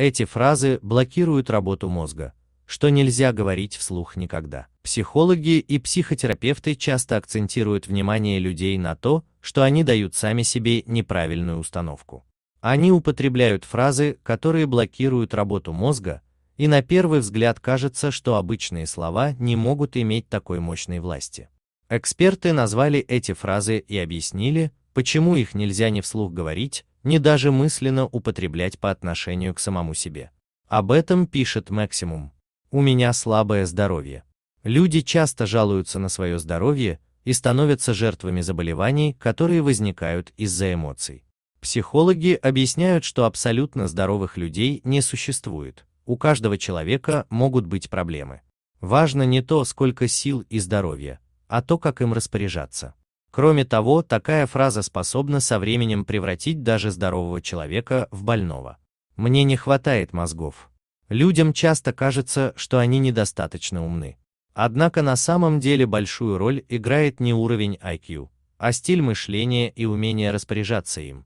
Эти фразы блокируют работу мозга, что нельзя говорить вслух никогда. Психологи и психотерапевты часто акцентируют внимание людей на то, что они дают сами себе неправильную установку. Они употребляют фразы, которые блокируют работу мозга, и на первый взгляд кажется, что обычные слова не могут иметь такой мощной власти. Эксперты назвали эти фразы и объяснили, почему их нельзя не вслух говорить, ни даже мысленно употреблять по отношению к самому себе. Об этом пишет Максимум. У меня слабое здоровье. Люди часто жалуются на свое здоровье и становятся жертвами заболеваний, которые возникают из-за эмоций. Психологи объясняют, что абсолютно здоровых людей не существует. У каждого человека могут быть проблемы. Важно не то, сколько сил и здоровья, а то, как им распоряжаться. Кроме того, такая фраза способна со временем превратить даже здорового человека в больного. Мне не хватает мозгов. Людям часто кажется, что они недостаточно умны. Однако на самом деле большую роль играет не уровень IQ, а стиль мышления и умение распоряжаться им.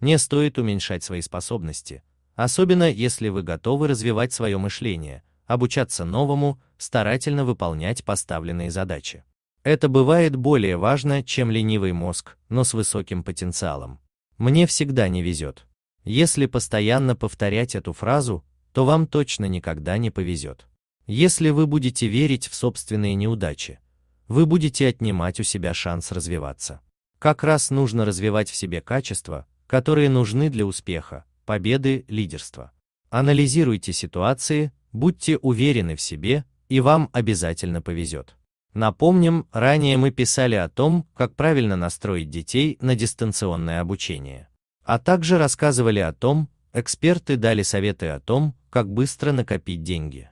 Не стоит уменьшать свои способности, особенно если вы готовы развивать свое мышление, обучаться новому, старательно выполнять поставленные задачи. Это бывает более важно, чем ленивый мозг, но с высоким потенциалом. Мне всегда не везет. Если постоянно повторять эту фразу, то вам точно никогда не повезет. Если вы будете верить в собственные неудачи, вы будете отнимать у себя шанс развиваться. Как раз нужно развивать в себе качества, которые нужны для успеха, победы, лидерства. Анализируйте ситуации, будьте уверены в себе, и вам обязательно повезет. Напомним, ранее мы писали о том, как правильно настроить детей на дистанционное обучение. А также рассказывали о том, эксперты дали советы о том, как быстро накопить деньги.